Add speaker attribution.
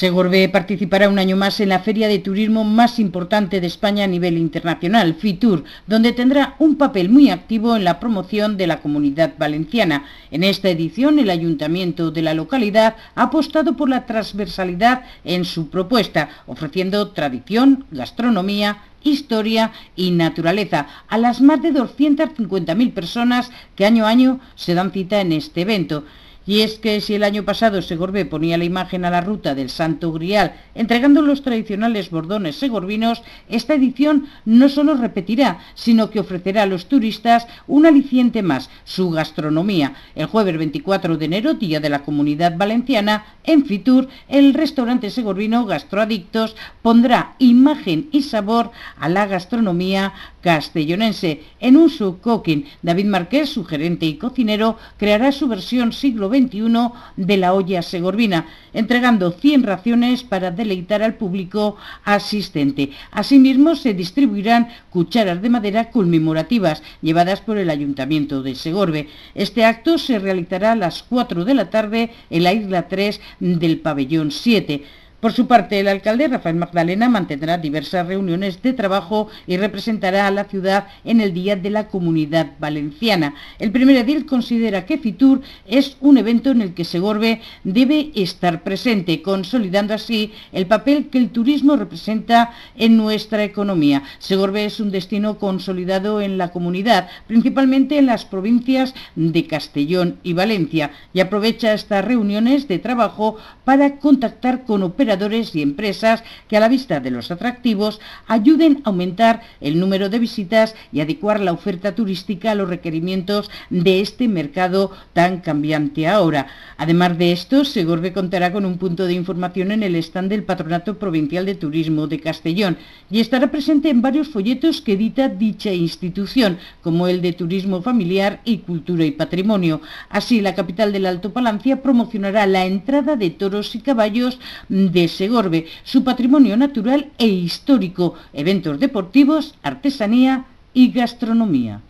Speaker 1: Segorbe participará un año más en la feria de turismo más importante de España a nivel internacional, FITUR, donde tendrá un papel muy activo en la promoción de la comunidad valenciana. En esta edición, el ayuntamiento de la localidad ha apostado por la transversalidad en su propuesta, ofreciendo tradición, gastronomía, historia y naturaleza a las más de 250.000 personas que año a año se dan cita en este evento. Y es que si el año pasado Segorbe ponía la imagen a la ruta del Santo Grial, entregando los tradicionales bordones segorbinos, esta edición no solo repetirá, sino que ofrecerá a los turistas un aliciente más, su gastronomía. El jueves 24 de enero, día de la Comunidad Valenciana, en Fitur, el restaurante Segorbino Gastroadictos pondrá imagen y sabor a la gastronomía castellonense. En un subcooking, David Marqués, su gerente y cocinero, creará su versión siglo 21 de la olla segorbina entregando 100 raciones para deleitar al público asistente. Asimismo, se distribuirán cucharas de madera conmemorativas llevadas por el Ayuntamiento de Segorbe. Este acto se realizará a las 4 de la tarde en la isla 3 del pabellón 7. Por su parte, el alcalde Rafael Magdalena mantendrá diversas reuniones de trabajo y representará a la ciudad en el Día de la Comunidad Valenciana. El primer edil considera que Fitur es un evento en el que Segorbe debe estar presente, consolidando así el papel que el turismo representa en nuestra economía. Segorbe es un destino consolidado en la comunidad, principalmente en las provincias de Castellón y Valencia, y aprovecha estas reuniones de trabajo para contactar con operadores y empresas que a la vista de los atractivos ayuden a aumentar el número de visitas y adecuar la oferta turística a los requerimientos de este mercado tan cambiante ahora. Además de esto, Segorbe contará con un punto de información en el stand del Patronato Provincial de Turismo de Castellón y estará presente en varios folletos que edita dicha institución, como el de Turismo Familiar y Cultura y Patrimonio. Así, la capital del Alto Palancia promocionará la entrada de toros y caballos de de Segorbe, su patrimonio natural e histórico, eventos deportivos, artesanía y gastronomía.